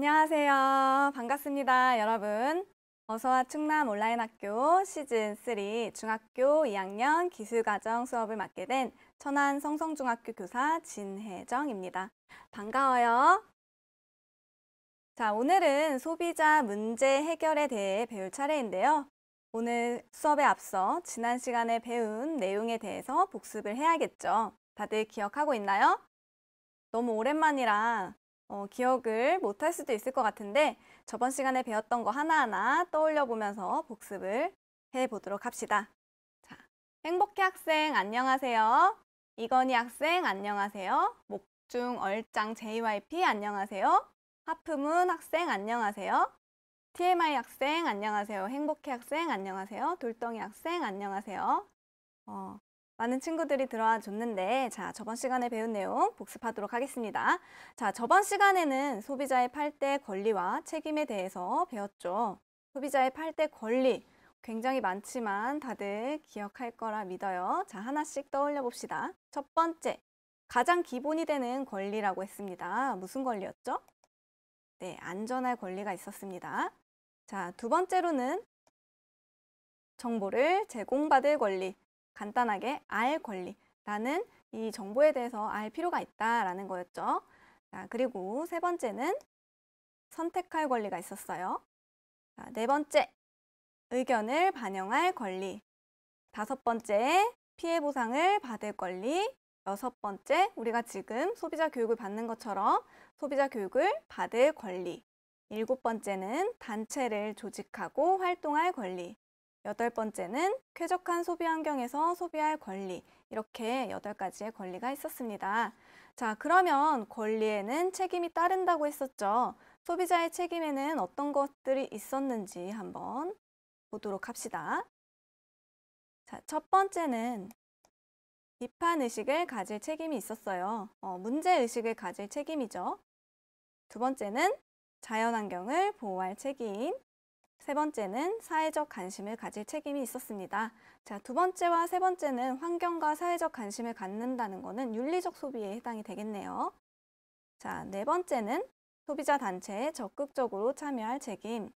안녕하세요. 반갑습니다, 여러분. 어서와 충남 온라인 학교 시즌 3 중학교 2학년 기술과정 수업을 맡게 된 천안 성성중학교 교사 진혜정입니다. 반가워요. 자, 오늘은 소비자 문제 해결에 대해 배울 차례인데요. 오늘 수업에 앞서 지난 시간에 배운 내용에 대해서 복습을 해야겠죠. 다들 기억하고 있나요? 너무 오랜만이라 어, 기억을 못 할 수도 있을 것 같은데 저번 시간에 배웠던 거 하나하나 떠올려 보면서 복습을 해보도록 합시다. 자, 행복해 학생 안녕하세요. 이건희 학생 안녕하세요. 목중 얼짱 JYP 안녕하세요. 하프문 학생 안녕하세요. TMI 학생 안녕하세요. 행복해 학생 안녕하세요. 돌덩이 학생 안녕하세요. 어, 많은 친구들이 들어와 줬는데 자 저번 시간에 배운 내용 복습하도록 하겠습니다. 자 저번 시간에는 소비자의 팔 때 권리와 책임에 대해서 배웠죠. 소비자의 팔 때 권리 굉장히 많지만 다들 기억할 거라 믿어요. 자 하나씩 떠올려 봅시다. 첫 번째 가장 기본이 되는 권리라고 했습니다. 무슨 권리였죠? 네, 안전할 권리가 있었습니다. 자, 두 번째로는 정보를 제공받을 권리. 간단하게 알 권리, 라는이 정보에 대해서 알 필요가 있다라는 거였죠. 자, 그리고 세 번째는 선택할 권리가 있었어요. 자, 네 번째, 의견을 반영할 권리. 다섯 번째, 피해 보상을 받을 권리. 여섯 번째, 우리가 지금 소비자 교육을 받는 것처럼 소비자 교육을 받을 권리. 일곱 번째는 단체를 조직하고 활동할 권리. 여덟 번째는 쾌적한 소비 환경에서 소비할 권리 이렇게 여덟 가지의 권리가 있었습니다. 자 그러면 권리에는 책임이 따른다고 했었죠. 소비자의 책임에는 어떤 것들이 있었는지 한번 보도록 합시다. 자, 첫 번째는 비판의식을 가질 책임이 있었어요. 어, 문제의식을 가질 책임이죠. 두 번째는 자연환경을 보호할 책임. 세 번째는 사회적 관심을 가질 책임이 있었습니다. 자, 두 번째와 세 번째는 환경과 사회적 관심을 갖는다는 것은 윤리적 소비에 해당이 되겠네요. 자, 네 번째는 소비자 단체에 적극적으로 참여할 책임.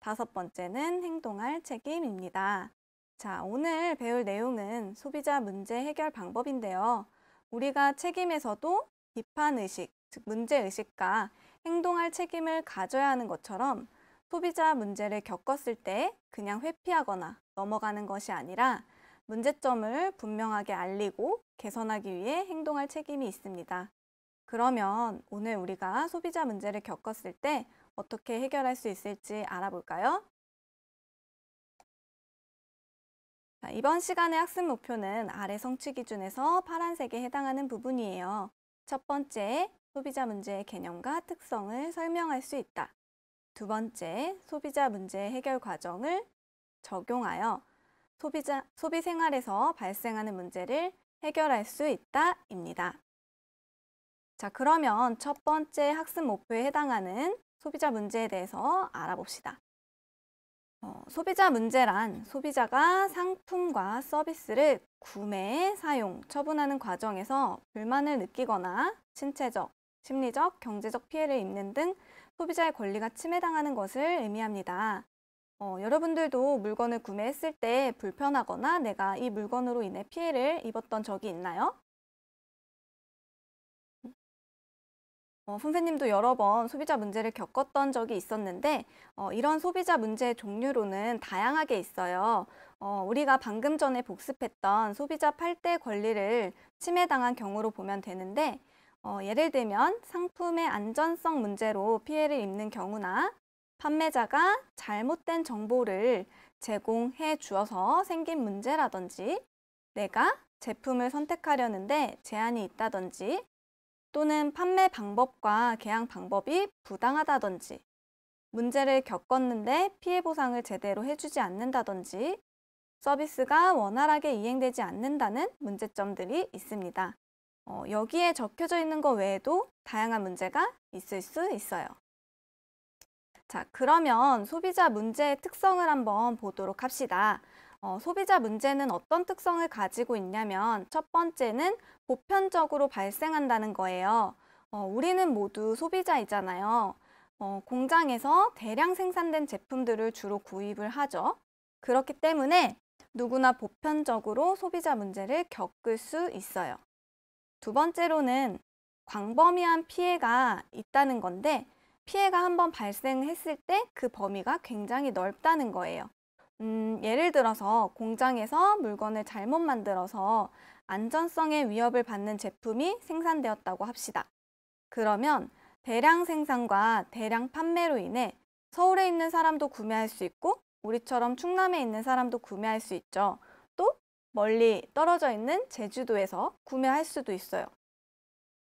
다섯 번째는 행동할 책임입니다. 자, 오늘 배울 내용은 소비자 문제 해결 방법인데요. 우리가 책임에서도 비판의식, 즉 문제의식과 행동할 책임을 가져야 하는 것처럼 소비자 문제를 겪었을 때 그냥 회피하거나 넘어가는 것이 아니라 문제점을 분명하게 알리고 개선하기 위해 행동할 책임이 있습니다. 그러면 오늘 우리가 소비자 문제를 겪었을 때 어떻게 해결할 수 있을지 알아볼까요? 자, 이번 시간의 학습 목표는 아래 성취 기준에서 파란색에 해당하는 부분이에요. 첫 번째, 소비자 문제의 개념과 특성을 설명할 수 있다. 두 번째, 소비자 문제 해결 과정을 적용하여 소비자, 소비 생활에서 발생하는 문제를 해결할 수 있다입니다. 자, 그러면 첫 번째 학습 목표에 해당하는 소비자 문제에 대해서 알아봅시다. 어, 소비자 문제란 소비자가 상품과 서비스를 구매, 사용, 처분하는 과정에서 불만을 느끼거나 신체적, 심리적, 경제적 피해를 입는 등 소비자의 권리가 침해당하는 것을 의미합니다. 어, 여러분들도 물건을 구매했을 때 불편하거나 내가 이 물건으로 인해 피해를 입었던 적이 있나요? 어, 선생님도 여러 번 소비자 문제를 겪었던 적이 있었는데 어, 이런 소비자 문제의 종류로는 다양하게 있어요. 어, 우리가 방금 전에 복습했던 소비자 8대 권리를 침해당한 경우로 보면 되는데 어, 예를 들면 상품의 안전성 문제로 피해를 입는 경우나 판매자가 잘못된 정보를 제공해 주어서 생긴 문제라든지 내가 제품을 선택하려는데 제한이 있다든지 또는 판매 방법과 계약 방법이 부당하다든지 문제를 겪었는데 피해 보상을 제대로 해주지 않는다든지 서비스가 원활하게 이행되지 않는다는 문제점들이 있습니다. 어, 여기에 적혀져 있는 것 외에도 다양한 문제가 있을 수 있어요. 자, 그러면 소비자 문제의 특성을 한번 보도록 합시다. 어, 소비자 문제는 어떤 특성을 가지고 있냐면 첫 번째는 보편적으로 발생한다는 거예요. 어, 우리는 모두 소비자이잖아요. 어, 공장에서 대량 생산된 제품들을 주로 구입을 하죠. 그렇기 때문에 누구나 보편적으로 소비자 문제를 겪을 수 있어요. 두 번째로는 광범위한 피해가 있다는 건데 피해가 한번 발생했을 때 그 범위가 굉장히 넓다는 거예요. 음, 예를 들어서 공장에서 물건을 잘못 만들어서 안전성의 위협을 받는 제품이 생산되었다고 합시다. 그러면 대량 생산과 대량 판매로 인해 서울에 있는 사람도 구매할 수 있고 우리처럼 충남에 있는 사람도 구매할 수 있죠. 멀리 떨어져 있는 제주도에서 구매할 수도 있어요.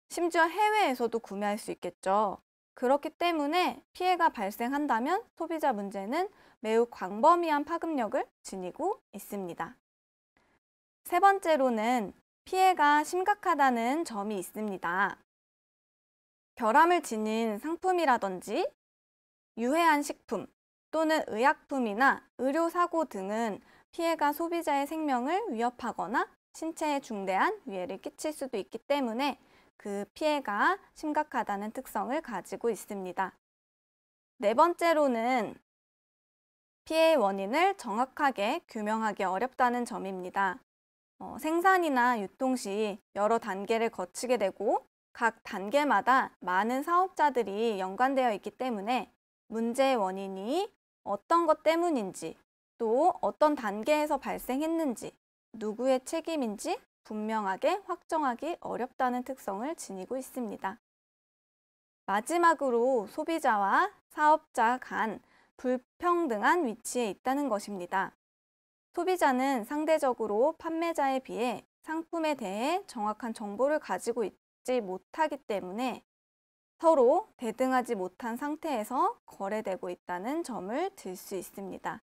심지어 해외에서도 구매할 수 있겠죠. 그렇기 때문에 피해가 발생한다면 소비자 문제는 매우 광범위한 파급력을 지니고 있습니다. 세 번째로는 피해가 심각하다는 점이 있습니다. 결함을 지닌 상품이라든지 유해한 식품 또는 의약품이나 의료사고 등은 피해가 소비자의 생명을 위협하거나 신체에 중대한 위해를 끼칠 수도 있기 때문에 그 피해가 심각하다는 특성을 가지고 있습니다. 네 번째로는 피해의 원인을 정확하게 규명하기 어렵다는 점입니다. 어, 생산이나 유통 시 여러 단계를 거치게 되고 각 단계마다 많은 사업자들이 연관되어 있기 때문에 문제의 원인이 어떤 것 때문인지 또 어떤 단계에서 발생했는지, 누구의 책임인지 분명하게 확정하기 어렵다는 특성을 지니고 있습니다. 마지막으로 소비자와 사업자 간 불평등한 위치에 있다는 것입니다. 소비자는 상대적으로 판매자에 비해 상품에 대해 정확한 정보를 가지고 있지 못하기 때문에 서로 대등하지 못한 상태에서 거래되고 있다는 점을 들 수 있습니다.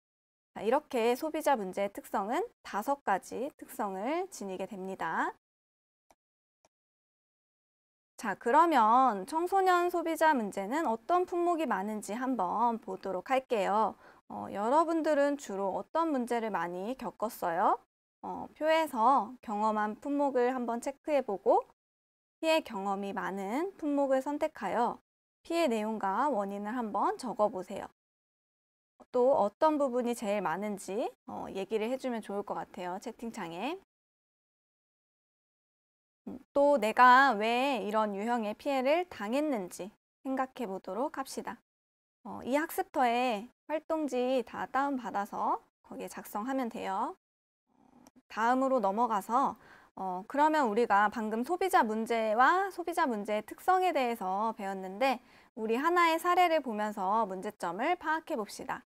이렇게 소비자 문제의 특성은 다섯 가지 특성을 지니게 됩니다. 자, 그러면 청소년 소비자 문제는 어떤 품목이 많은지 한번 보도록 할게요. 어, 여러분들은 주로 어떤 문제를 많이 겪었어요? 어, 표에서 경험한 품목을 한번 체크해보고 피해 경험이 많은 품목을 선택하여 피해 내용과 원인을 한번 적어보세요. 또 어떤 부분이 제일 많은지 어, 얘기를 해주면 좋을 것 같아요. 채팅창에. 음, 또 내가 왜 이런 유형의 피해를 당했는지 생각해 보도록 합시다. 어, 이 학습터에 활동지 다 다운받아서 거기에 작성하면 돼요. 어, 다음으로 넘어가서 어, 그러면 우리가 방금 소비자 문제와 소비자 문제의 특성에 대해서 배웠는데 우리 하나의 사례를 보면서 문제점을 파악해 봅시다.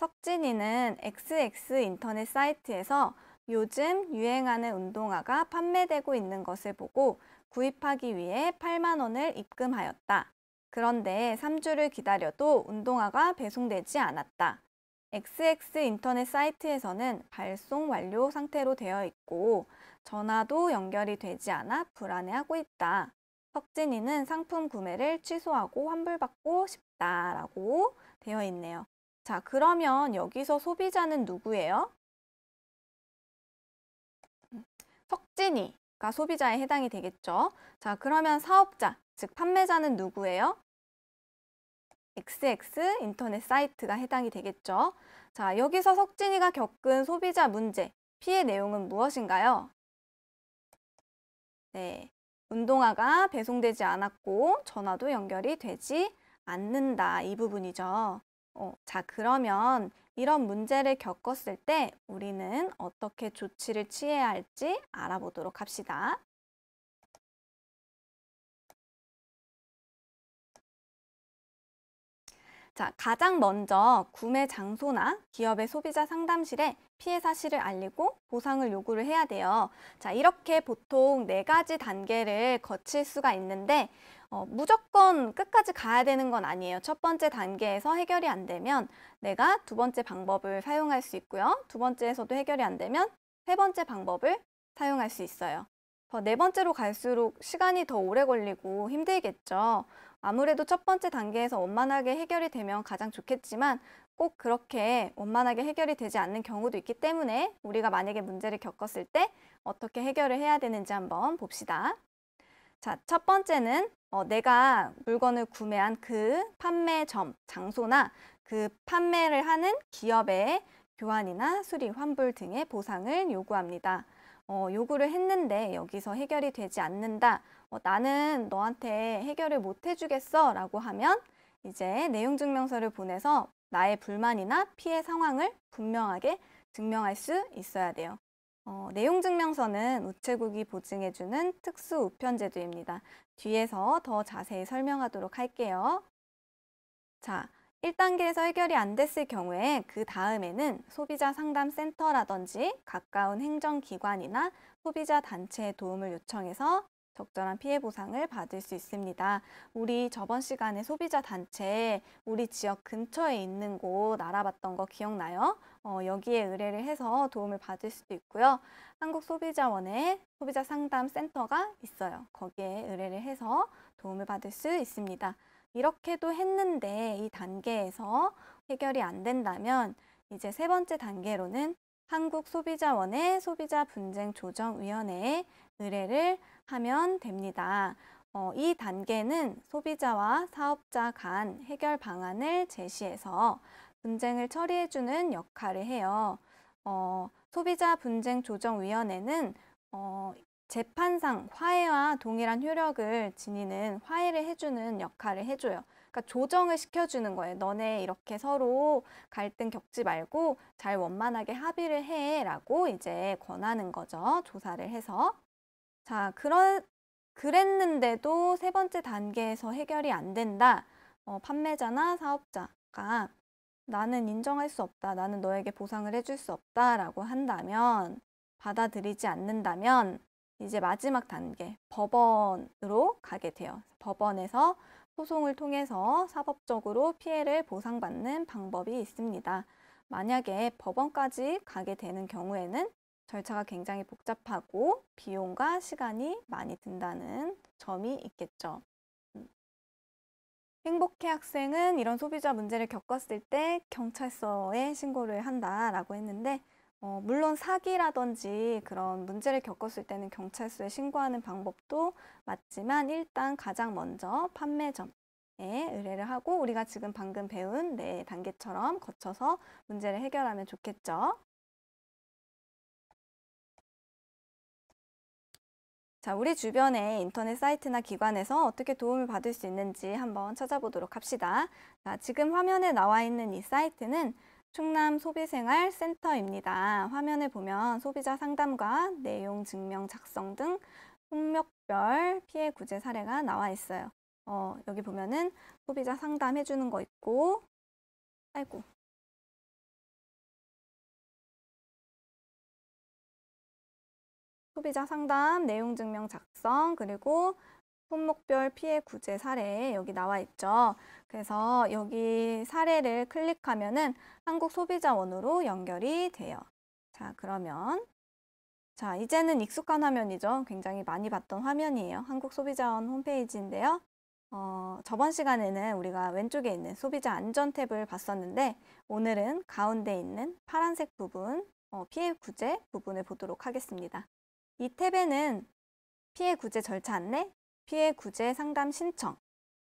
석진이는 XX 인터넷 사이트에서 요즘 유행하는 운동화가 판매되고 있는 것을 보고 구입하기 위해 8만 원을 입금하였다. 그런데 3주를 기다려도 운동화가 배송되지 않았다. XX 인터넷 사이트에서는 발송 완료 상태로 되어 있고 전화도 연결이 되지 않아 불안해하고 있다. 석진이는 상품 구매를 취소하고 환불받고 싶다라고 되어 있네요. 자, 그러면 여기서 소비자는 누구예요? 음, 석진이가 소비자에 해당이 되겠죠. 자, 그러면 사업자, 즉 판매자는 누구예요? XX 인터넷 사이트가 해당이 되겠죠. 자, 여기서 석진이가 겪은 소비자 문제, 피해 내용은 무엇인가요? 네, 운동화가 배송되지 않았고 전화도 연결이 되지 않는다 이 부분이죠. 어, 자, 그러면 이런 문제를 겪었을 때 우리는 어떻게 조치를 취해야 할지 알아보도록 합시다. 자, 가장 먼저 구매 장소나 기업의 소비자 상담실에 피해 사실을 알리고 보상을 요구를 해야 돼요. 자, 이렇게 보통 네 가지 단계를 거칠 수가 있는데 어, 무조건 끝까지 가야 되는 건 아니에요. 첫 번째 단계에서 해결이 안 되면 내가 두 번째 방법을 사용할 수 있고요. 두 번째에서도 해결이 안 되면 세 번째 방법을 사용할 수 있어요. 더 네 번째로 갈수록 시간이 더 오래 걸리고 힘들겠죠. 아무래도 첫 번째 단계에서 원만하게 해결이 되면 가장 좋겠지만 꼭 그렇게 원만하게 해결이 되지 않는 경우도 있기 때문에 우리가 만약에 문제를 겪었을 때 어떻게 해결을 해야 되는지 한번 봅시다. 자, 첫 번째는 어, 내가 물건을 구매한 그 판매점, 장소나 그 판매를 하는 기업의 교환이나 수리, 환불 등의 보상을 요구합니다. 어, 요구를 했는데 여기서 해결이 되지 않는다. 어, 나는 너한테 해결을 못 해주겠어 라고 하면 이제 내용 증명서를 보내서 나의 불만이나 피해 상황을 분명하게 증명할 수 있어야 돼요. 어, 내용 증명서는 우체국이 보증해주는 특수 우편제도입니다. 뒤에서 더 자세히 설명하도록 할게요. 자, 1단계에서 해결이 안 됐을 경우에 그 다음에는 소비자 상담센터라든지 가까운 행정기관이나 소비자 단체의 도움을 요청해서 적절한 피해 보상을 받을 수 있습니다. 우리 저번 시간에 소비자 단체 우리 지역 근처에 있는 곳 알아봤던 거 기억나요? 어, 여기에 의뢰를 해서 도움을 받을 수도 있고요. 한국소비자원의 소비자 상담 센터가 있어요. 거기에 의뢰를 해서 도움을 받을 수 있습니다. 이렇게도 했는데 이 단계에서 해결이 안 된다면 이제 세 번째 단계로는 한국소비자원의 소비자 분쟁 조정위원회에 의뢰를 하면 됩니다. 어, 이 단계는 소비자와 사업자 간 해결 방안을 제시해서 분쟁을 처리해주는 역할을 해요. 어, 소비자 분쟁 조정위원회는 어, 재판상 화해와 동일한 효력을 지니는 화해를 해주는 역할을 해줘요. 그러니까 조정을 시켜주는 거예요. 너네 이렇게 서로 갈등 겪지 말고 잘 원만하게 합의를 해라고 이제 권하는 거죠. 조사를 해서. 자, 그런, 그랬는데도 세 번째 단계에서 해결이 안 된다. 어, 판매자나 사업자가 나는 인정할 수 없다. 나는 너에게 보상을 해줄 수 없다. 라고 한다면, 받아들이지 않는다면, 이제 마지막 단계, 법원으로 가게 돼요. 법원에서 소송을 통해서 사법적으로 피해를 보상받는 방법이 있습니다. 만약에 법원까지 가게 되는 경우에는 절차가 굉장히 복잡하고 비용과 시간이 많이 든다는 점이 있겠죠. 음. 행복해 학생은 이런 소비자 문제를 겪었을 때 경찰서에 신고를 한다라고 했는데 어, 물론 사기라든지 그런 문제를 겪었을 때는 경찰서에 신고하는 방법도 맞지만 일단 가장 먼저 판매점에 의뢰를 하고 우리가 지금 방금 배운 네 단계처럼 거쳐서 문제를 해결하면 좋겠죠. 자, 우리 주변에 인터넷 사이트나 기관에서 어떻게 도움을 받을 수 있는지 한번 찾아보도록 합시다. 자, 지금 화면에 나와 있는 이 사이트는 충남 소비생활센터입니다. 화면에 보면 소비자 상담과 내용 증명 작성 등 품목별 피해 구제 사례가 나와 있어요. 어, 여기 보면은 소비자 상담해주는 거 있고, 아이고, 소비자 상담, 내용 증명 작성, 그리고 손목별 피해 구제 사례 여기 나와 있죠. 그래서 여기 사례를 클릭하면은 한국소비자원으로 연결이 돼요. 자, 그러면 자, 이제는 익숙한 화면이죠. 굉장히 많이 봤던 화면이에요. 한국소비자원 홈페이지인데요. 어, 저번 시간에는 우리가 왼쪽에 있는 소비자 안전 탭을 봤었는데 오늘은 가운데 있는 파란색 부분, 어, 피해 구제 부분을 보도록 하겠습니다. 이 탭에는 피해 구제 절차 안내, 피해 구제 상담 신청,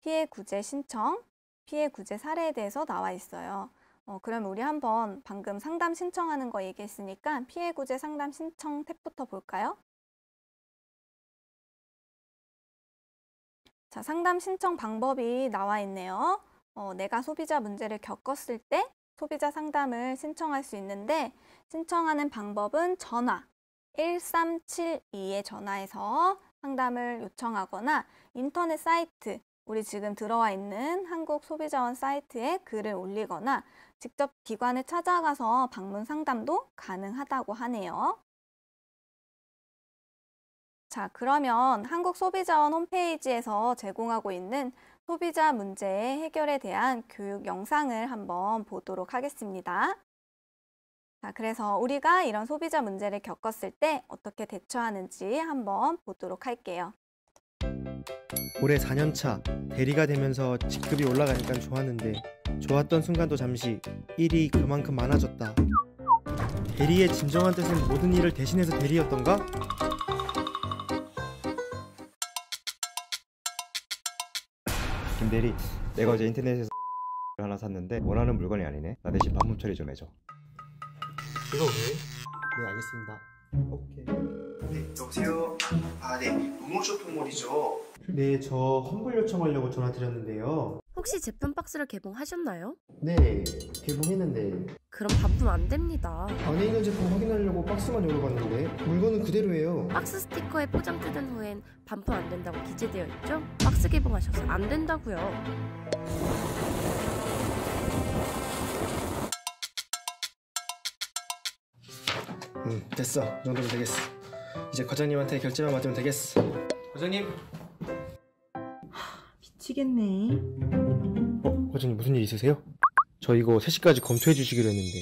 피해 구제 신청, 피해 구제 사례에 대해서 나와 있어요. 어, 그럼 우리 한번 방금 상담 신청하는 거 얘기했으니까 피해 구제 상담 신청 탭부터 볼까요? 자, 상담 신청 방법이 나와 있네요. 어, 내가 소비자 문제를 겪었을 때 소비자 상담을 신청할 수 있는데 신청하는 방법은 전화, 1372에 전화해서 상담을 요청하거나 인터넷 사이트, 우리 지금 들어와 있는 한국소비자원 사이트에 글을 올리거나 직접 기관에 찾아가서 방문 상담도 가능하다고 하네요. 자, 그러면 한국소비자원 홈페이지에서 제공하고 있는 소비자 문제 해결에 대한 교육 영상을 한번 보도록 하겠습니다. 자, 그래서 우리가 이런 소비자 문제를 겪었을 때 어떻게 대처하는지 한번 보도록 할게요. 올해 4년차 대리가 되면서 직급이 올라가니까 좋았는데 좋았던 순간도 잠시 일이 그만큼 많아졌다. 대리의 진정한 뜻은 모든 일을 대신해서 대리였던가? 김대리, 내가 어제 인터넷에서 하나 샀는데 원하는 물건이 아니네. 나 대신 반품 처리 좀 해줘. 그거 왜? 네 알겠습니다 오케이 네 여보세요 아네 노모쇼핑몰이죠 네저 환불 요청하려고 전화드렸는데요 혹시 제품 박스를 개봉하셨나요? 네 개봉했는데 그럼 반품 안 됩니다 안에 있는 제품 확인하려고 박스만 열어봤는데 물건은 그대로예요 박스 스티커에 포장 뜯은 후엔 반품 안 된다고 기재되어 있죠? 박스 개봉하셔서 안 된다고요 음 됐어 이 정도면 되겠어 이제 과장님한테 결제만 받으면 되겠어 과장님 미치겠네 어? 과장님 무슨 일 있으세요? 저 이거 3시까지 검토해 주시기로 했는데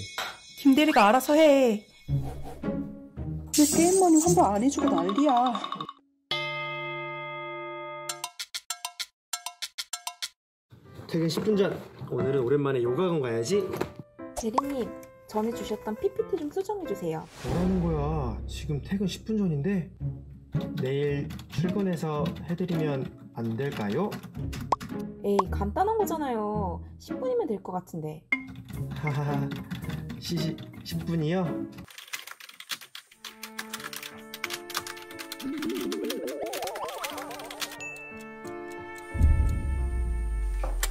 김대리가 알아서 해왜 게임머니 환불 안 해주고 난리야 퇴근 10분 전 오늘은 오랜만에 요가원 가야지 대리님 전에 주셨던 PPT 좀 수정해 주세요. 뭐라는 거야? 지금 퇴근 10분 전인데 내일 출근해서 해드리면 안 될까요? 에이 간단한 거잖아요. 10분이면 될것 같은데. 하하하. 시시 10분이요?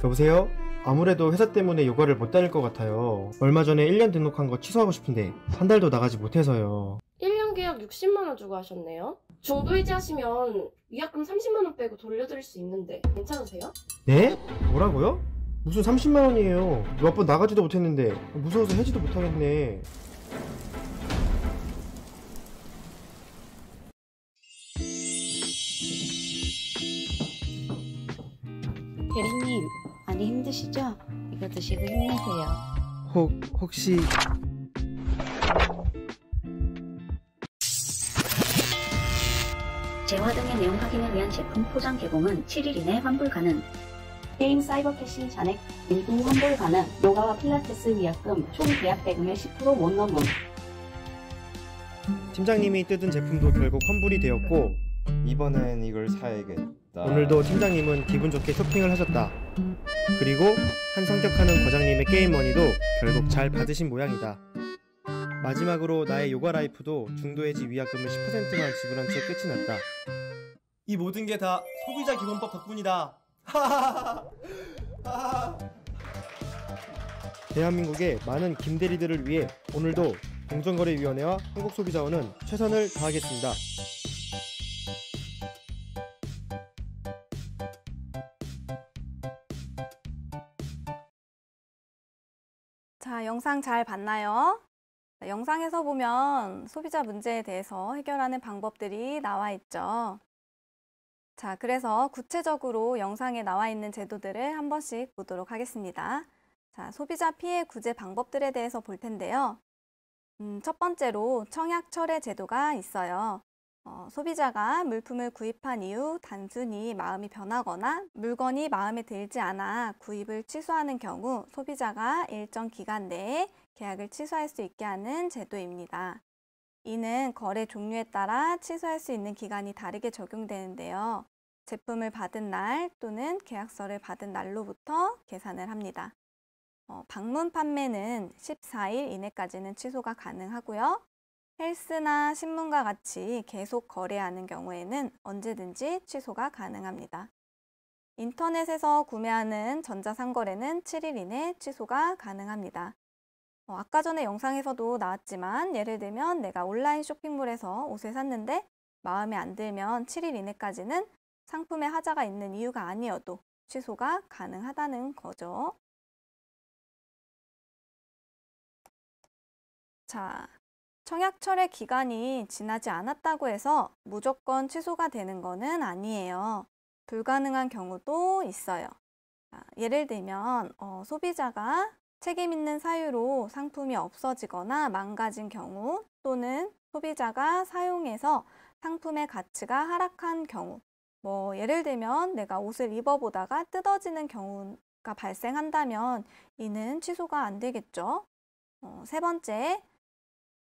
여보세요? 아무래도 회사 때문에 요가를 못 다닐 것 같아요. 얼마 전에 1년 등록한 거 취소하고 싶은데 한 달도 나가지 못해서요. 1년 계약 60만원 주고 하셨네요? 중도이지 하시면 위약금 30만원 빼고 돌려드릴 수 있는데 괜찮으세요? 네? 뭐라고요? 무슨 30만원이에요. 몇 번 나가지도 못했는데 무서워서 해지도 못하겠네. 드시고 힘내세요. 혹 혹시 재화 등의 내용 확인을 위한 제품 포장 개봉은 7일 이내 환불 가능. 게임 사이버 캐시 잔액 일부 환불 가능. 요가와 필라테스 위약금 총 계약 대금의 10%못 넘음. 팀장님이 뜯은 제품도 결국 환불이 되었고 이번엔 이걸 사야겠다 오늘도 팀장님은 기분 좋게 쇼핑을 하셨다 그리고 한 성격하는 과장님의 게임머니도 결국 잘 받으신 모양이다 마지막으로 나의 요가 라이프도 중도해지 위약금을 10%만 지불한 채 끝이 났다 이 모든 게 다 소비자 기본법 덕분이다 대한민국의 많은 김대리들을 위해 오늘도 공정거래위원회와 한국소비자원은 최선을 다하겠습니다. 영상 잘 봤나요? 네, 영상에서 보면 소비자 문제에 대해서 해결하는 방법들이 나와 있죠. 자, 그래서 구체적으로 영상에 나와 있는 제도들을 한 번씩 보도록 하겠습니다. 자, 소비자 피해 구제 방법들에 대해서 볼 텐데요. 음, 첫 번째로 청약 철회 제도가 있어요. 어, 소비자가 물품을 구입한 이후 단순히 마음이 변하거나 물건이 마음에 들지 않아 구입을 취소하는 경우 소비자가 일정 기간 내에 계약을 취소할 수 있게 하는 제도입니다. 이는 거래 종류에 따라 취소할 수 있는 기간이 다르게 적용되는데요. 제품을 받은 날 또는 계약서를 받은 날로부터 계산을 합니다. 어, 방문 판매는 14일 이내까지는 취소가 가능하고요. 헬스나 신문과 같이 계속 거래하는 경우에는 언제든지 취소가 가능합니다. 인터넷에서 구매하는 전자상거래는 7일 이내 취소가 가능합니다. 어, 아까 전에 영상에서도 나왔지만 예를 들면 내가 온라인 쇼핑몰에서 옷을 샀는데 마음에 안 들면 7일 이내까지는 상품에 하자가 있는 이유가 아니어도 취소가 가능하다는 거죠. 자, 청약철의 기간이 지나지 않았다고 해서 무조건 취소가 되는 것은 아니에요. 불가능한 경우도 있어요. 아, 예를 들면 어, 소비자가 책임 있는 사유로 상품이 없어지거나 망가진 경우 또는 소비자가 사용해서 상품의 가치가 하락한 경우 뭐 예를 들면 내가 옷을 입어보다가 뜯어지는 경우가 발생한다면 이는 취소가 안 되겠죠. 어, 세 번째,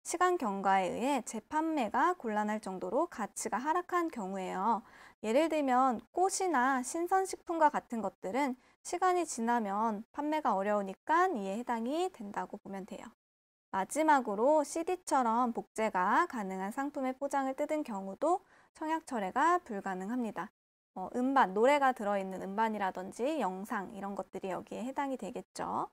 시간 경과에 의해 재판매가 곤란할 정도로 가치가 하락한 경우에요. 예를 들면 꽃이나 신선식품과 같은 것들은 시간이 지나면 판매가 어려우니까 이에 해당이 된다고 보면 돼요. 마지막으로 CD처럼 복제가 가능한 상품의 포장을 뜯은 경우도 청약 철회가 불가능합니다. 어, 음반, 노래가 들어있는 음반이라든지 영상 이런 것들이 여기에 해당이 되겠죠.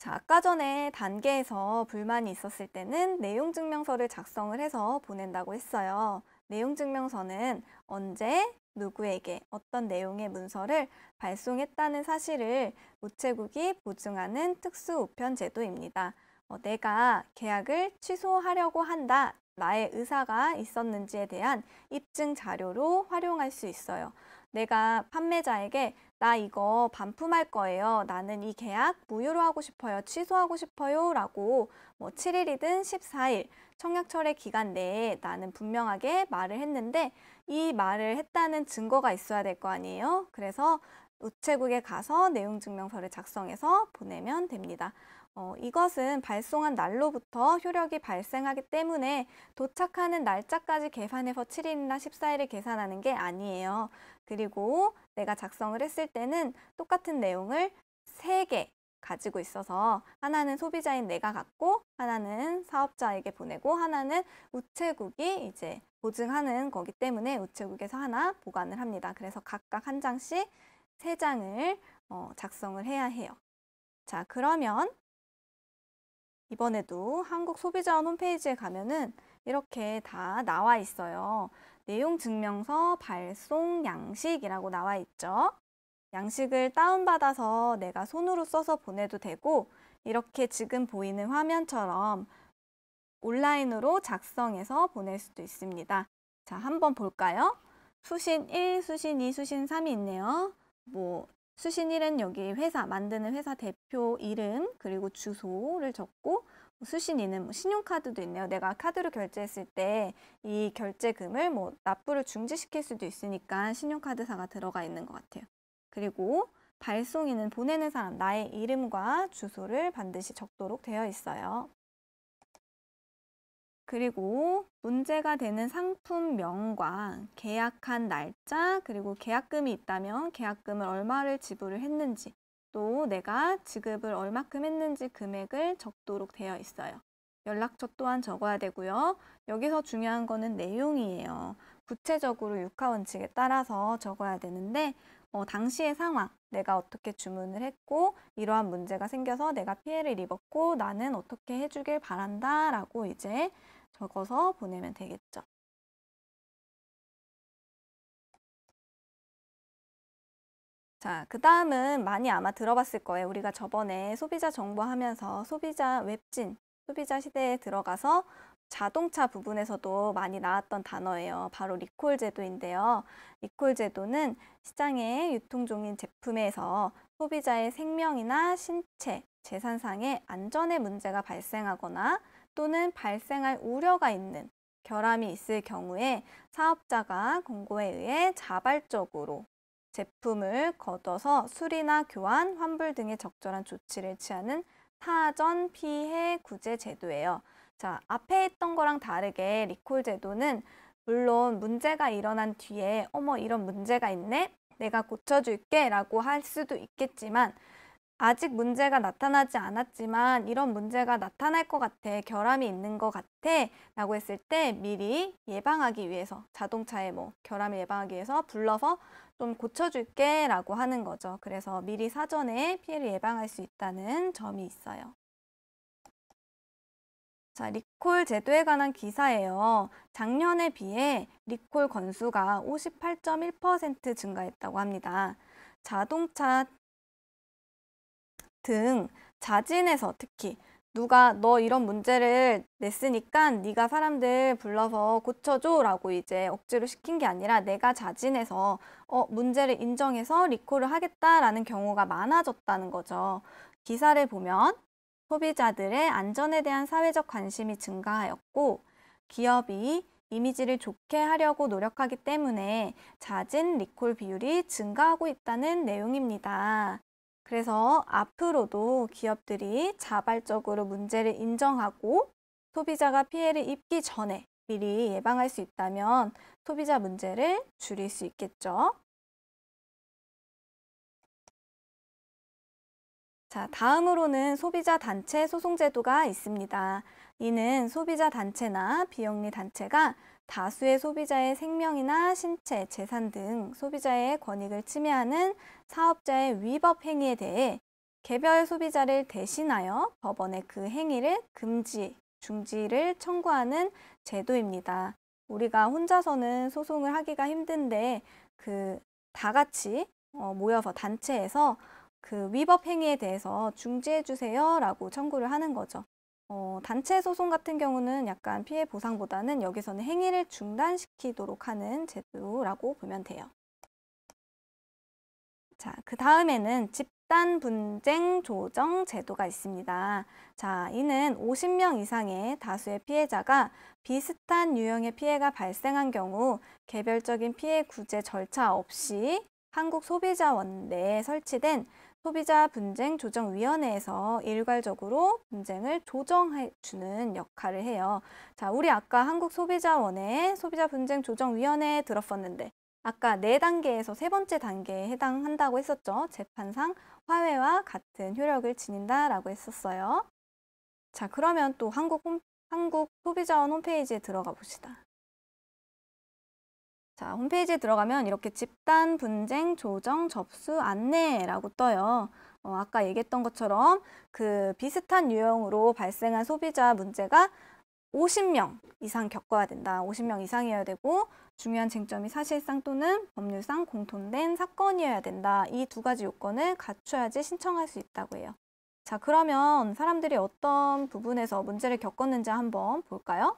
자, 아까 전에 단계에서 불만이 있었을 때는 내용 증명서를 작성을 해서 보낸다고 했어요. 내용 증명서는 언제 누구에게 어떤 내용의 문서를 발송했다는 사실을 우체국이 보증하는 특수 우편 제도입니다. 어, 내가 계약을 취소하려고 한다. 나의 의사가 있었는지에 대한 입증 자료로 활용할 수 있어요. 내가 판매자에게 나 이거 반품할 거예요. 나는 이 계약 무효로 하고 싶어요. 취소하고 싶어요. 라고 뭐 7일이든 14일 청약철의 기간 내에 나는 분명하게 말을 했는데 이 말을 했다는 증거가 있어야 될 거 아니에요. 그래서 우체국에 가서 내용 증명서를 작성해서 보내면 됩니다. 어, 이것은 발송한 날로부터 효력이 발생하기 때문에 도착하는 날짜까지 계산해서 7일이나 14일을 계산하는 게 아니에요. 그리고 내가 작성을 했을 때는 똑같은 내용을 세개 가지고 있어서 하나는 소비자인 내가 갖고 하나는 사업자에게 보내고 하나는 우체국이 이제 보증하는 거기 때문에 우체국에서 하나 보관을 합니다. 그래서 각각 한 장씩 세 장을 어, 작성을 해야 해요. 자 그러면 이번에도 한국소비자원 홈페이지에 가면은 이렇게 다 나와 있어요. 내용 증명서 발송 양식이라고 나와 있죠. 양식을 다운받아서 내가 손으로 써서 보내도 되고 이렇게 지금 보이는 화면처럼 온라인으로 작성해서 보낼 수도 있습니다. 자, 한번 볼까요? 수신 1, 수신 2, 수신 3이 있네요. 뭐 수신 1은 여기 회사, 만드는 회사 대표 이름, 그리고 주소를 적고 뭐 수신이는 뭐 신용카드도 있네요. 내가 카드로 결제했을 때 이 결제금을 뭐 납부를 중지시킬 수도 있으니까 신용카드사가 들어가 있는 것 같아요. 그리고 발송인은 보내는 사람, 나의 이름과 주소를 반드시 적도록 되어 있어요. 그리고 문제가 되는 상품명과 계약한 날짜, 그리고 계약금이 있다면 계약금을 얼마를 지불을 했는지, 또 내가 지급을 얼마큼 했는지 금액을 적도록 되어 있어요. 연락처 또한 적어야 되고요. 여기서 중요한 거는 내용이에요. 구체적으로 육하 원칙에 따라서 적어야 되는데 어, 당시의 상황, 내가 어떻게 주문을 했고 이러한 문제가 생겨서 내가 피해를 입었고 나는 어떻게 해주길 바란다 라고 이제 적어서 보내면 되겠죠. 자, 그 다음은 많이 아마 들어봤을 거예요. 우리가 저번에 소비자 정보 하면서 소비자 웹진, 소비자 시대에 들어가서 자동차 부분에서도 많이 나왔던 단어예요. 바로 리콜 제도인데요. 리콜 제도는 시장에 유통 중인 제품에서 소비자의 생명이나 신체, 재산상의 안전의 문제가 발생하거나 또는 발생할 우려가 있는 결함이 있을 경우에 사업자가 공고에 의해 자발적으로 제품을 걷어서 수리나 교환, 환불 등의 적절한 조치를 취하는 사전 피해 구제 제도예요. 자, 앞에 했던 거랑 다르게 리콜 제도는 물론 문제가 일어난 뒤에 어머 이런 문제가 있네 내가 고쳐줄게 라고 할 수도 있겠지만 아직 문제가 나타나지 않았지만 이런 문제가 나타날 것 같아, 결함이 있는 것 같아 라고 했을 때 미리 예방하기 위해서 자동차에 뭐 결함을 예방하기 위해서 불러서 좀 고쳐줄게 라고 하는 거죠. 그래서 미리 사전에 피해를 예방할 수 있다는 점이 있어요. 자, 리콜 제도에 관한 기사예요. 작년에 비해 리콜 건수가 58.1% 증가했다고 합니다. 자동차 등 자진해서 특히 누가 너 이런 문제를 냈으니까 네가 사람들 불러서 고쳐줘 라고 이제 억지로 시킨 게 아니라 내가 자진해서 어 문제를 인정해서 리콜을 하겠다라는 경우가 많아졌다는 거죠. 기사를 보면 소비자들의 안전에 대한 사회적 관심이 증가하였고 기업이 이미지를 좋게 하려고 노력하기 때문에 자진 리콜 비율이 증가하고 있다는 내용입니다. 그래서 앞으로도 기업들이 자발적으로 문제를 인정하고 소비자가 피해를 입기 전에 미리 예방할 수 있다면 소비자 문제를 줄일 수 있겠죠. 자, 다음으로는 소비자 단체 소송 제도가 있습니다. 이는 소비자 단체나 비영리 단체가 다수의 소비자의 생명이나 신체, 재산 등 소비자의 권익을 침해하는 사업자의 위법 행위에 대해 개별 소비자를 대신하여 법원에 그 행위를 금지, 중지를 청구하는 제도입니다. 우리가 혼자서는 소송을 하기가 힘든데 그 다 같이 어, 모여서 단체에서 그 위법 행위에 대해서 중지해 주세요라고 청구를 하는 거죠. 어, 단체 소송 같은 경우는 약간 피해 보상보다는 여기서는 행위를 중단시키도록 하는 제도라고 보면 돼요. 자, 그 다음에는 집단 분쟁 조정 제도가 있습니다. 자, 이는 50명 이상의 다수의 피해자가 비슷한 유형의 피해가 발생한 경우 개별적인 피해 구제 절차 없이 한국소비자원 내에 설치된 소비자 분쟁 조정위원회에서 일괄적으로 분쟁을 조정해 주는 역할을 해요. 자, 우리 아까 한국소비자원의 소비자 분쟁 조정위원회 들었었는데 아까 네단계에서세 번째 단계에 해당한다고 했었죠. 재판상 화훼와 같은 효력을 지닌다라고 했었어요. 자, 그러면 또 한국, 홈, 한국 소비자원 홈페이지에 들어가 봅시다. 자, 홈페이지에 들어가면 이렇게 집단 분쟁 조정 접수 안내라고 떠요. 어, 아까 얘기했던 것처럼 그 비슷한 유형으로 발생한 소비자 문제가 50명 이상 겪어야 된다. 50명 이상이어야 되고 중요한 쟁점이 사실상 또는 법률상 공통된 사건이어야 된다. 이 두 가지 요건을 갖춰야지 신청할 수 있다고 해요. 자, 그러면 사람들이 어떤 부분에서 문제를 겪었는지 한번 볼까요?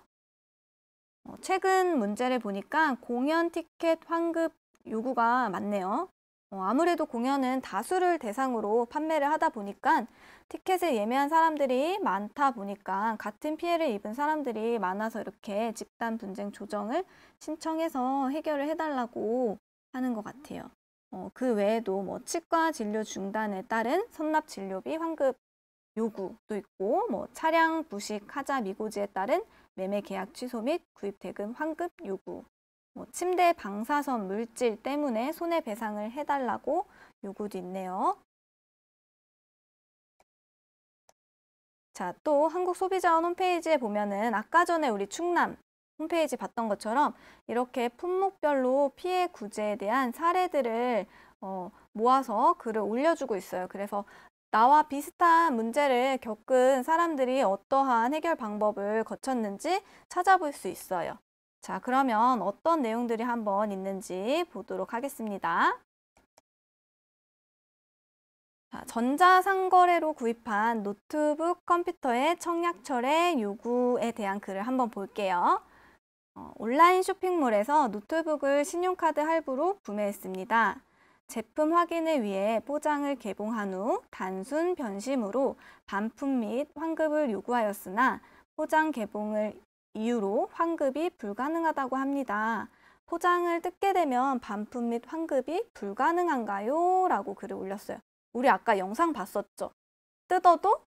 어, 최근 문제를 보니까 공연 티켓 환급 요구가 많네요. 어, 아무래도 공연은 다수를 대상으로 판매를 하다 보니까 티켓을 예매한 사람들이 많다 보니까 같은 피해를 입은 사람들이 많아서 이렇게 집단 분쟁 조정을 신청해서 해결을 해달라고 하는 것 같아요. 어, 그 외에도 뭐 치과 진료 중단에 따른 선납 진료비 환급 요구도 있고 뭐 차량 부식 하자 미고지에 따른 매매 계약 취소 및 구입 대금 환급 요구 뭐 침대 방사선 물질 때문에 손해배상을 해달라고 요구도 있네요. 자, 또 한국소비자원 홈페이지에 보면은 아까 전에 우리 충남 홈페이지 봤던 것처럼 이렇게 품목별로 피해 구제에 대한 사례들을 어, 모아서 글을 올려주고 있어요. 그래서 나와 비슷한 문제를 겪은 사람들이 어떠한 해결 방법을 거쳤는지 찾아볼 수 있어요. 자, 그러면 어떤 내용들이 한번 있는지 보도록 하겠습니다. 전자상거래로 구입한 노트북 컴퓨터의 청약철의 요구에 대한 글을 한번 볼게요. 어, 온라인 쇼핑몰에서 노트북을 신용카드 할부로 구매했습니다. 제품 확인을 위해 포장을 개봉한 후 단순 변심으로 반품 및 환급을 요구하였으나 포장 개봉을 이유로 환급이 불가능하다고 합니다. 포장을 뜯게 되면 반품 및 환급이 불가능한가요? 라고 글을 올렸어요. 우리 아까 영상 봤었죠? 뜯어도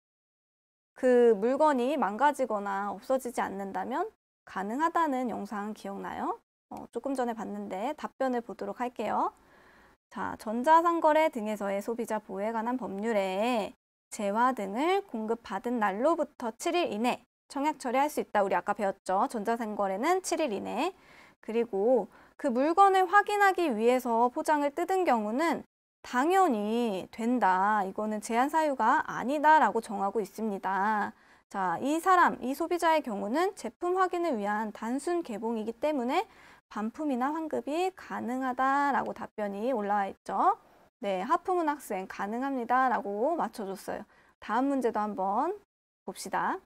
그 물건이 망가지거나 없어지지 않는다면 가능하다는 영상 기억나요? 어, 조금 전에 봤는데 답변을 보도록 할게요. 자, 전자상거래 등에서의 소비자 보호에 관한 법률에 재화 등을 공급받은 날로부터 7일 이내 청약 처리할 수 있다. 우리 아까 배웠죠. 전자상거래는 7일 이내. 그리고 그 물건을 확인하기 위해서 포장을 뜯은 경우는 당연히 된다. 이거는 제한 사유가 아니다라고 정하고 있습니다. 자, 이 사람, 이 소비자의 경우는 제품 확인을 위한 단순 개봉이기 때문에 반품이나 환급이 가능하다라고 답변이 올라와 있죠. 네, 하품은 학생 가능합니다라고 맞춰줬어요. 다음 문제도 한번 봅시다.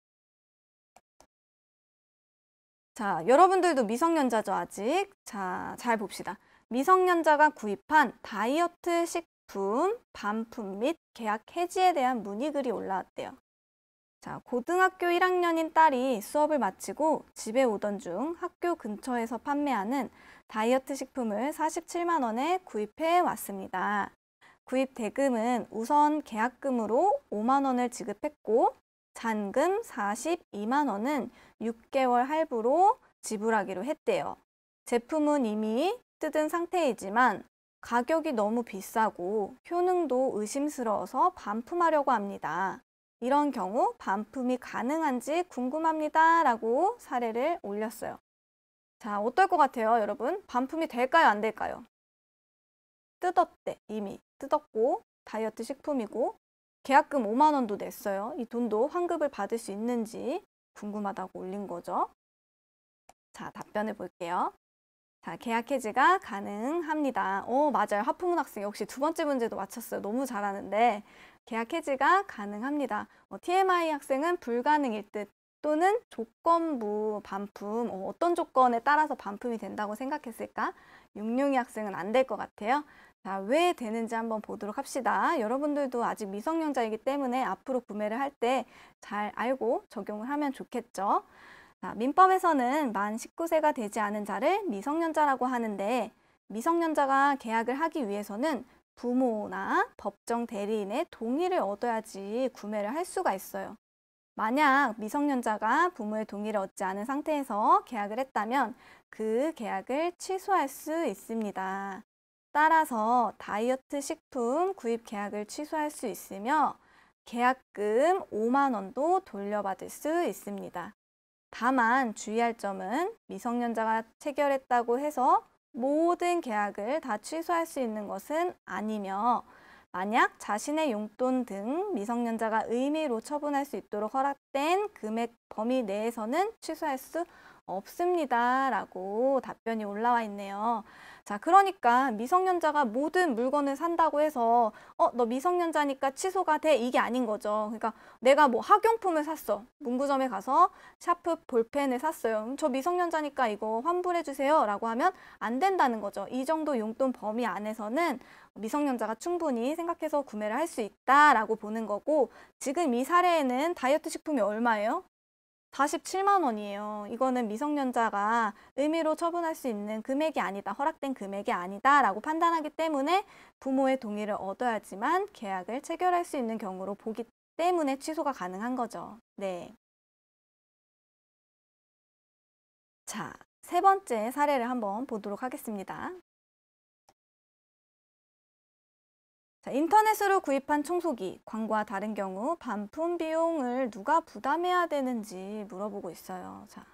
자, 여러분들도 미성년자죠, 아직. 자, 잘 봅시다. 미성년자가 구입한 다이어트 식품, 반품 및 계약 해지에 대한 문의글이 올라왔대요. 자, 고등학교 1학년인 딸이 수업을 마치고 집에 오던 중 학교 근처에서 판매하는 다이어트 식품을 47만 원에 구입해 왔습니다. 구입 대금은 우선 계약금으로 5만 원을 지급했고 잔금 42만 원은 6개월 할부로 지불하기로 했대요. 제품은 이미 뜯은 상태이지만 가격이 너무 비싸고 효능도 의심스러워서 반품하려고 합니다. 이런 경우 반품이 가능한지 궁금합니다 라고 사례를 올렸어요. 자, 어떨 것 같아요, 여러분? 반품이 될까요, 안 될까요? 뜯었대, 이미. 뜯었고, 다이어트 식품이고, 계약금 5만 원도 냈어요. 이 돈도 환급을 받을 수 있는지 궁금하다고 올린 거죠. 자, 답변해 볼게요. 자, 계약 해지가 가능합니다. 오, 맞아요. 하프문 학생 역시 두 번째 문제도 맞췄어요. 너무 잘하는데 계약 해지가 가능합니다. 어, TMI 학생은 불가능일 듯 또는 조건부 반품, 어, 어떤 조건에 따라서 반품이 된다고 생각했을까? 육룡이 학생은 안 될 것 같아요. 자, 왜 되는지 한번 보도록 합시다. 여러분들도 아직 미성년자이기 때문에 앞으로 구매를 할 때 잘 알고 적용을 하면 좋겠죠. 자, 민법에서는 만 19세가 되지 않은 자를 미성년자라고 하는데 미성년자가 계약을 하기 위해서는 부모나 법정 대리인의 동의를 얻어야지 구매를 할 수가 있어요. 만약 미성년자가 부모의 동의를 얻지 않은 상태에서 계약을 했다면 그 계약을 취소할 수 있습니다. 따라서 다이어트 식품 구입 계약을 취소할 수 있으며 계약금 5만 원도 돌려받을 수 있습니다. 다만 주의할 점은 미성년자가 체결했다고 해서 모든 계약을 다 취소할 수 있는 것은 아니며 만약 자신의 용돈 등 미성년자가 의미로 처분할 수 있도록 허락된 금액 범위 내에서는 취소할 수 없습니다. 라고 답변이 올라와 있네요. 자, 그러니까 미성년자가 모든 물건을 산다고 해서 어, 너 미성년자니까 취소가 돼. 이게 아닌 거죠. 그러니까 내가 뭐 학용품을 샀어. 문구점에 가서 샤프 볼펜을 샀어요. 저 미성년자니까 이거 환불해 주세요. 라고 하면 안 된다는 거죠. 이 정도 용돈 범위 안에서는 미성년자가 충분히 생각해서 구매를 할 수 있다라고 보는 거고 지금 이 사례에는 다이어트 식품이 얼마예요? 47만 원이에요. 이거는 미성년자가 의미로 처분할 수 있는 금액이 아니다, 허락된 금액이 아니다라고 판단하기 때문에 부모의 동의를 얻어야지만 계약을 체결할 수 있는 경우로 보기 때문에 취소가 가능한 거죠. 네. 자, 세 번째 사례를 한번 보도록 하겠습니다. 자, 인터넷으로 구입한 청소기, 광고와 다른 경우 반품 비용을 누가 부담해야 되는지 물어보고 있어요. 자,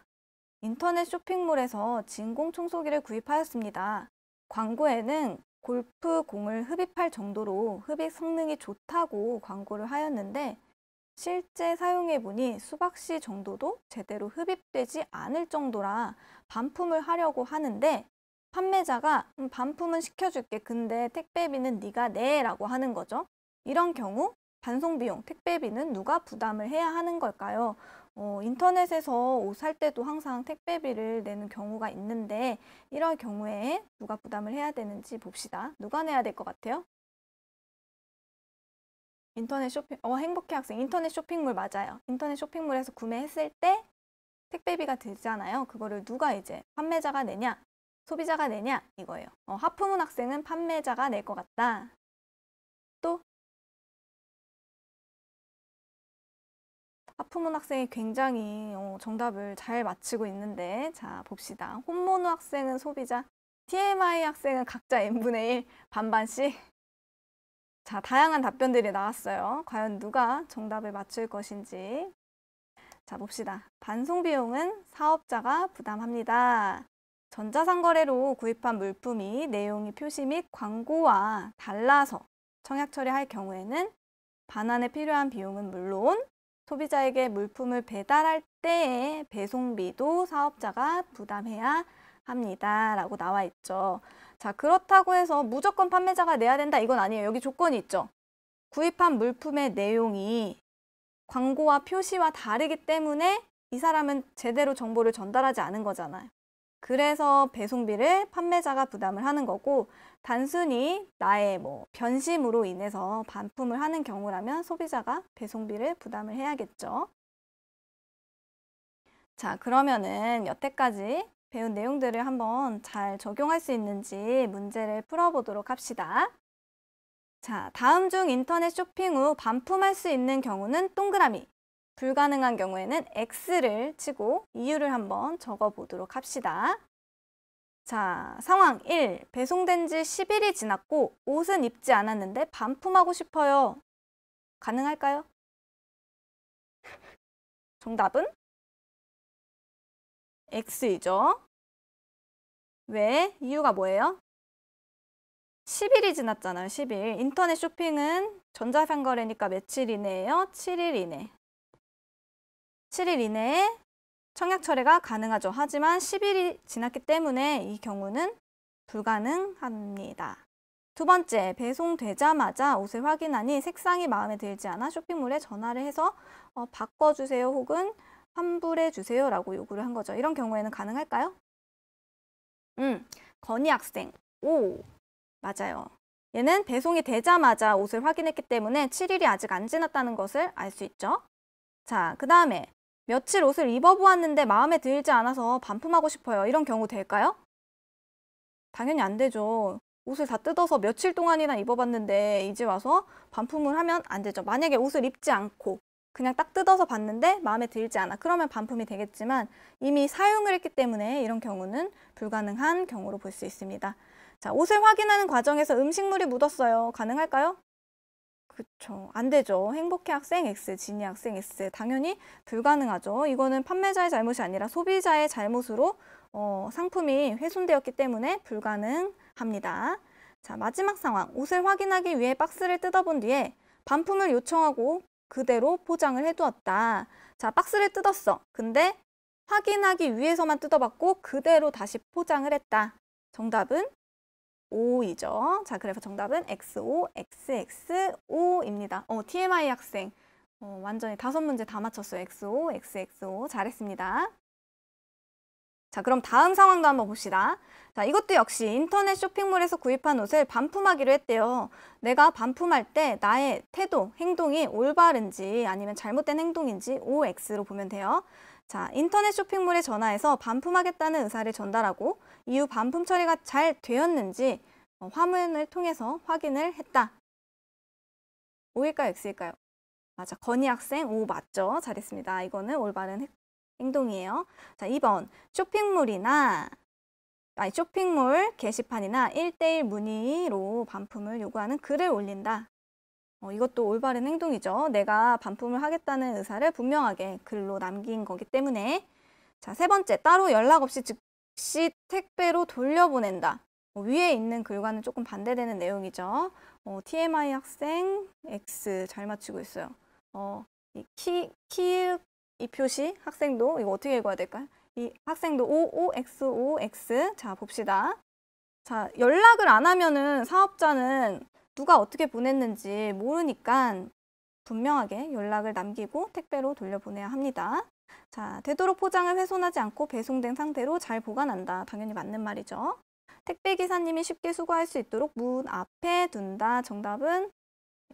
인터넷 쇼핑몰에서 진공 청소기를 구입하였습니다. 광고에는 골프공을 흡입할 정도로 흡입 성능이 좋다고 광고를 하였는데 실제 사용해보니 수박씨 정도도 제대로 흡입되지 않을 정도라 반품을 하려고 하는데 판매자가 음, 반품은 시켜줄게 근데 택배비는 네가 내 라고 하는 거죠. 이런 경우 반송비용, 택배비는 누가 부담을 해야 하는 걸까요? 어, 인터넷에서 옷 살 때도 항상 택배비를 내는 경우가 있는데 이럴 경우에 누가 부담을 해야 되는지 봅시다. 누가 내야 될 것 같아요? 인터넷 쇼핑, 어 행복해 학생 인터넷 쇼핑몰 맞아요. 인터넷 쇼핑몰에서 구매했을 때 택배비가 들잖아요. 그거를 누가 이제 판매자가 내냐? 소비자가 내냐 이거예요. 어, 하품은 학생은 판매자가 낼 것 같다. 또하품은 학생이 굉장히 어, 정답을 잘맞추고 있는데 자 봅시다. 홈모노 학생은 소비자, TMI 학생은 각자 n분의 1 반반씩 자 다양한 답변들이 나왔어요. 과연 누가 정답을 맞출 것인지 자 봅시다. 반송 비용은 사업자가 부담합니다. 전자상거래로 구입한 물품이 내용이 표시 및 광고와 달라서 청약 처리할 경우에는 반환에 필요한 비용은 물론 소비자에게 물품을 배달할 때의 배송비도 사업자가 부담해야 합니다. 라고 나와 있죠. 자, 그렇다고 해서 무조건 판매자가 내야 된다 이건 아니에요. 여기 조건이 있죠. 구입한 물품의 내용이 광고와 표시와 다르기 때문에 이 사람은 제대로 정보를 전달하지 않은 거잖아요. 그래서 배송비를 판매자가 부담을 하는 거고 단순히 나의 뭐 변심으로 인해서 반품을 하는 경우라면 소비자가 배송비를 부담을 해야겠죠. 자 그러면은 여태까지 배운 내용들을 한번 잘 적용할 수 있는지 문제를 풀어보도록 합시다. 자 다음 중 인터넷 쇼핑 후 반품할 수 있는 경우는 동그라미 불가능한 경우에는 X를 치고 이유를 한번 적어보도록 합시다. 자, 상황 1. 배송된 지 10일이 지났고 옷은 입지 않았는데 반품하고 싶어요. 가능할까요? 정답은 X이죠. 왜? 이유가 뭐예요? 10일이 지났잖아요. 10일. 인터넷 쇼핑은 전자상거래니까 며칠 이내예요? 7일 이내. 7일 이내에 청약 철회가 가능하죠. 하지만 10일이 지났기 때문에 이 경우는 불가능합니다. 두 번째, 배송되자마자 옷을 확인하니 색상이 마음에 들지 않아 쇼핑몰에 전화를 해서 어, 바꿔주세요 혹은 환불해 주세요 라고 요구를 한 거죠. 이런 경우에는 가능할까요? 음, 건희 학생 오 맞아요. 얘는 배송이 되자마자 옷을 확인했기 때문에 7일이 아직 안 지났다는 것을 알 수 있죠. 자, 그 다음에 며칠 옷을 입어보았는데 마음에 들지 않아서 반품하고 싶어요. 이런 경우 될까요? 당연히 안 되죠. 옷을 다 뜯어서 며칠 동안이나 입어봤는데 이제 와서 반품을 하면 안 되죠. 만약에 옷을 입지 않고 그냥 딱 뜯어서 봤는데 마음에 들지 않아. 그러면 반품이 되겠지만 이미 사용을 했기 때문에 이런 경우는 불가능한 경우로 볼 수 있습니다. 자, 옷을 확인하는 과정에서 음식물이 묻었어요. 가능할까요? 그쵸. 안 되죠. 행복해 학생 X, 진이 학생 S. 당연히 불가능하죠. 이거는 판매자의 잘못이 아니라 소비자의 잘못으로 어, 상품이 훼손되었기 때문에 불가능합니다. 자, 마지막 상황. 옷을 확인하기 위해 박스를 뜯어본 뒤에 반품을 요청하고 그대로 포장을 해두었다. 자, 박스를 뜯었어. 근데 확인하기 위해서만 뜯어봤고 그대로 다시 포장을 했다. 정답은 5이죠. 자, 그래서 정답은 XO, XXO입니다. 어, TMI 학생. 어, 완전히 다섯 문제 다 맞췄어요. XO, XXO. 잘했습니다. 자, 그럼 다음 상황도 한번 봅시다. 자, 이것도 역시 인터넷 쇼핑몰에서 구입한 옷을 반품하기로 했대요. 내가 반품할 때 나의 태도, 행동이 올바른지 아니면 잘못된 행동인지 OX로 보면 돼요. 자, 인터넷 쇼핑몰에 전화해서 반품하겠다는 의사를 전달하고 이후 반품 처리가 잘 되었는지 어, 화면을 통해서 확인을 했다. 5일까요 X일까요? 맞아. 건희 학생 5 맞죠? 잘했습니다. 이거는 올바른 행동이에요. 자, 2번. 쇼핑몰이나 아니, 쇼핑몰 게시판이나 1대1 문의로 반품을 요구하는 글을 올린다. 어, 이것도 올바른 행동이죠. 내가 반품을 하겠다는 의사를 분명하게 글로 남긴 거기 때문에 자, 세 번째, 따로 연락 없이 즉시 택배로 돌려보낸다. 뭐 위에 있는 글과는 조금 반대되는 내용이죠. 어, TMI 학생 X 잘 맞추고 있어요. 어, 이 키, 키이 표시 학생도 이거 어떻게 읽어야 될까요? 이 학생도 OOXOX 자 봅시다. 자 연락을 안 하면은 사업자는 누가 어떻게 보냈는지 모르니까 분명하게 연락을 남기고 택배로 돌려보내야 합니다. 자, 되도록 포장을 훼손하지 않고 배송된 상태로 잘 보관한다. 당연히 맞는 말이죠. 택배기사님이 쉽게 수거할 수 있도록 문 앞에 둔다. 정답은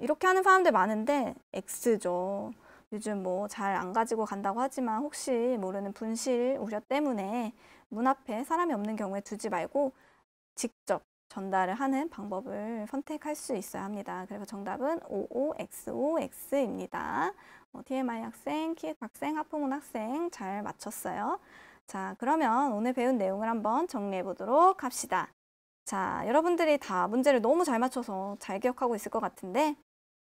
이렇게 하는 사람들 많은데 X죠. 요즘 뭐 잘 안 가지고 간다고 하지만 혹시 모르는 분실 우려 때문에 문 앞에 사람이 없는 경우에 두지 말고 직접 전달을 하는 방법을 선택할 수 있어야 합니다. 그래서 정답은 55XOX입니다. 어, 뭐, TMI 학생, 키읔 학생, 하프문 학생 잘 맞췄어요. 자, 그러면 오늘 배운 내용을 한번 정리해 보도록 합시다. 자, 여러분들이 다 문제를 너무 잘 맞춰서 잘 기억하고 있을 것 같은데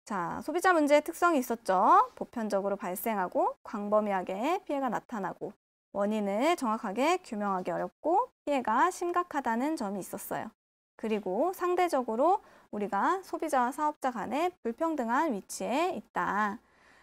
자, 소비자 문제의 특성이 있었죠. 보편적으로 발생하고 광범위하게 피해가 나타나고 원인을 정확하게 규명하기 어렵고 피해가 심각하다는 점이 있었어요. 그리고 상대적으로 우리가 소비자와 사업자 간의 불평등한 위치에 있다.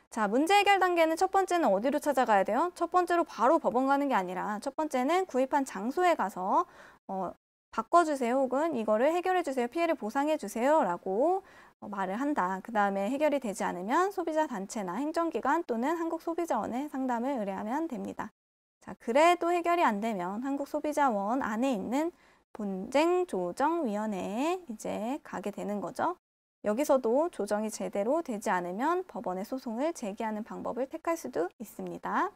자, 문제 해결 단계는 첫 번째는 어디로 찾아가야 돼요? 첫 번째로 바로 법원 가는 게 아니라 첫 번째는 구입한 장소에 가서 어, 바꿔주세요 혹은 이거를 해결해주세요, 피해를 보상해주세요 라고 어, 말을 한다. 그 다음에 해결이 되지 않으면 소비자 단체나 행정기관 또는 한국소비자원에 상담을 의뢰하면 됩니다. 자, 그래도 해결이 안 되면 한국소비자원 안에 있는 본쟁조정위원회에 이제 가게 되는 거죠. 여기서도 조정이 제대로 되지 않으면 법원에 소송을 제기하는 방법을 택할 수도 있습니다.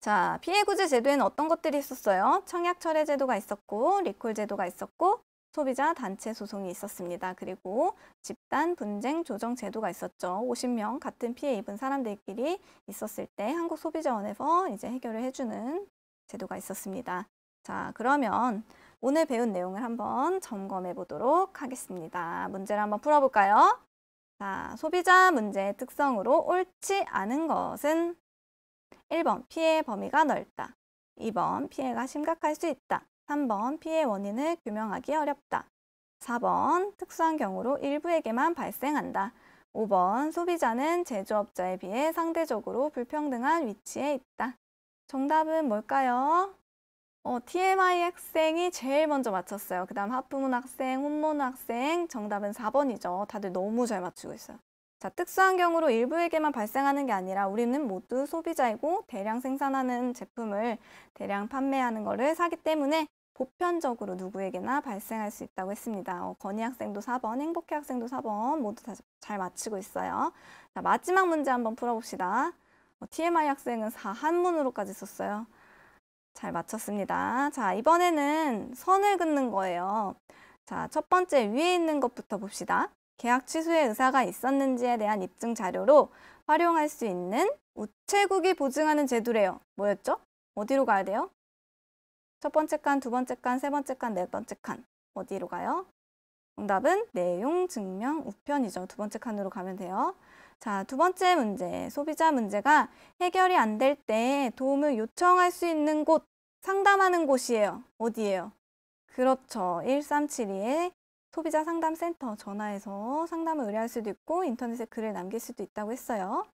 자, 피해구제 제도에는 어떤 것들이 있었어요? 청약 철회 제도가 있었고, 리콜 제도가 있었고, 소비자 단체 소송이 있었습니다. 그리고 집단 분쟁 조정 제도가 있었죠. 50명 같은 피해 입은 사람들끼리 있었을 때 한국소비자원에서 이제 해결을 해주는 제도가 있었습니다. 자, 그러면 오늘 배운 내용을 한번 점검해 보도록 하겠습니다. 문제를 한번 풀어볼까요? 자, 소비자 문제의 특성으로 옳지 않은 것은 1번 피해 범위가 넓다. 2번 피해가 심각할 수 있다. 3번 피해 원인을 규명하기 어렵다. 4번 특수한 경우로 일부에게만 발생한다. 5번 소비자는 제조업자에 비해 상대적으로 불평등한 위치에 있다. 정답은 뭘까요? 어, TMI 학생이 제일 먼저 맞췄어요. 그 다음 하프문 학생, 혼문 학생 정답은 4번이죠. 다들 너무 잘 맞추고 있어요. 자, 특수한 경우로 일부에게만 발생하는 게 아니라 우리는 모두 소비자이고 대량 생산하는 제품을 대량 판매하는 거를 사기 때문에 보편적으로 누구에게나 발생할 수 있다고 했습니다. 어, 건희 학생도 4번, 행복해 학생도 4번 모두 다 잘맞추고 있어요. 자, 마지막 문제 한번 풀어봅시다. 어, TMI 학생은 4 한문으로까지 썼어요. 잘 맞췄습니다. 자, 이번에는 선을 긋는 거예요. 자, 첫 번째 위에 있는 것부터 봅시다. 계약 취소의 의사가 있었는지에 대한 입증 자료로 활용할 수 있는 우체국이 보증하는 제도래요. 뭐였죠? 어디로 가야 돼요? 첫 번째 칸, 두 번째 칸, 세 번째 칸, 네 번째 칸. 어디로 가요? 정답은 내용 증명 우편이죠. 두 번째 칸으로 가면 돼요. 자, 두 번째 문제, 소비자 문제가 해결이 안 될 때 도움을 요청할 수 있는 곳, 상담하는 곳이에요. 어디예요? 그렇죠. 1372에 소비자 상담센터 전화해서 상담을 의뢰할 수도 있고 인터넷에 글을 남길 수도 있다고 했어요.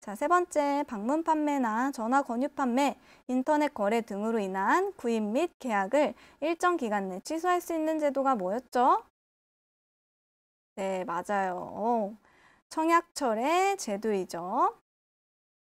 자, 세 번째, 방문 판매나 전화 권유 판매, 인터넷 거래 등으로 인한 구입 및 계약을 일정 기간 내 취소할 수 있는 제도가 뭐였죠? 네, 맞아요. 오. 어, 청약철의 제도이죠.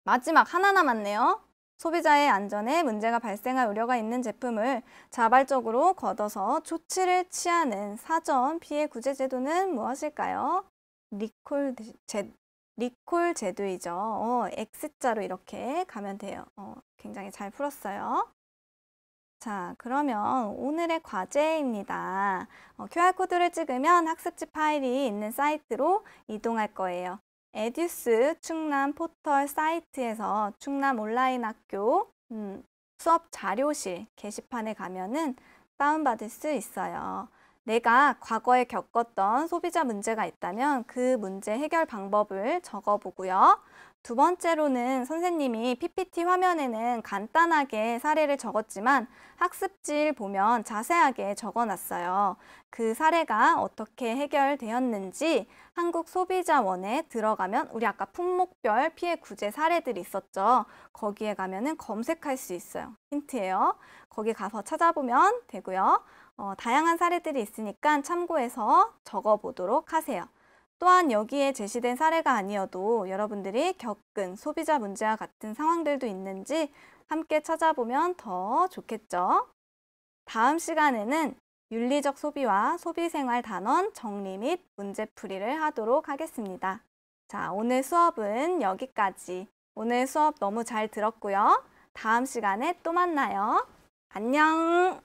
마지막 하나 남았네요. 소비자의 안전에 문제가 발생할 우려가 있는 제품을 자발적으로 걷어서 조치를 취하는 사전 피해 구제 제도는 무엇일까요? 리콜, 제, 리콜 제도이죠. 어, X자로 이렇게 가면 돼요. 어, 굉장히 잘 풀었어요. 자, 그러면 오늘의 과제입니다. 어, QR코드를 찍으면 학습지 파일이 있는 사이트로 이동할 거예요. 에듀스 충남 포털 사이트에서 충남 온라인 학교 음, 수업 자료실 게시판에 가면은 다운받을 수 있어요. 내가 과거에 겪었던 소비자 문제가 있다면 그 문제 해결 방법을 적어보고요. 두 번째로는 선생님이 PPT 화면에는 간단하게 사례를 적었지만 학습지를 보면 자세하게 적어놨어요. 그 사례가 어떻게 해결되었는지 한국소비자원에 들어가면 우리 아까 품목별 피해 구제 사례들이 있었죠. 거기에 가면 은 검색할 수 있어요. 힌트예요. 거기 가서 찾아보면 되고요. 어, 다양한 사례들이 있으니까 참고해서 적어보도록 하세요. 또한 여기에 제시된 사례가 아니어도 여러분들이 겪은 소비자 문제와 같은 상황들도 있는지 함께 찾아보면 더 좋겠죠? 다음 시간에는 윤리적 소비와 소비생활 단원 정리 및 문제풀이를 하도록 하겠습니다. 자, 오늘 수업은 여기까지. 오늘 수업 너무 잘 들었고요. 다음 시간에 또 만나요. 안녕!